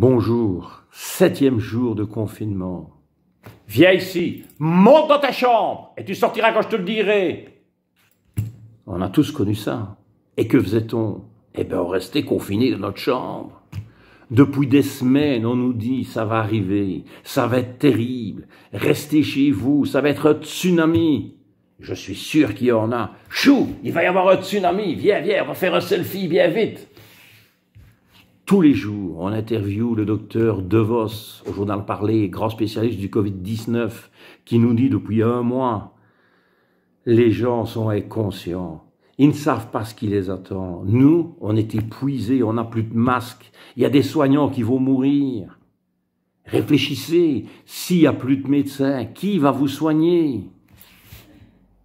Bonjour, septième jour de confinement. Viens ici, monte dans ta chambre et tu sortiras quand je te le dirai. On a tous connu ça. Et que faisait-on Eh bien, on restait confinés dans notre chambre. Depuis des semaines, on nous dit ça va arriver, ça va être terrible, restez chez vous, ça va être un tsunami. Je suis sûr qu'il y en a. Chou, il va y avoir un tsunami, viens, viens, on va faire un selfie bien vite tous les jours, on interview le docteur DeVos au journal Parler, grand spécialiste du Covid-19, qui nous dit depuis un mois, les gens sont inconscients. Ils ne savent pas ce qui les attend. Nous, on est épuisés, on n'a plus de masques. Il y a des soignants qui vont mourir. Réfléchissez, s'il n'y a plus de médecins, qui va vous soigner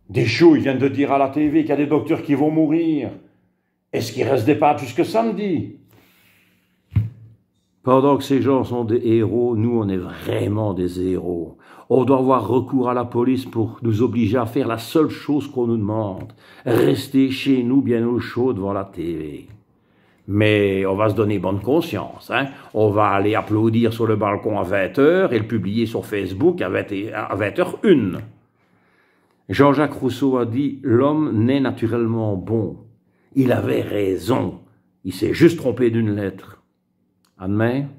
Des choux, ils viennent de dire à la TV qu'il y a des docteurs qui vont mourir. Est-ce qu'il reste des pas jusque samedi pendant que ces gens sont des héros, nous, on est vraiment des héros. On doit avoir recours à la police pour nous obliger à faire la seule chose qu'on nous demande, rester chez nous bien au chaud devant la télé. Mais on va se donner bonne conscience. Hein? On va aller applaudir sur le balcon à 20h et le publier sur Facebook à, 20, h 01 Jean-Jacques Rousseau a dit L'homme naît naturellement bon. Il avait raison. Il s'est juste trompé d'une lettre. and may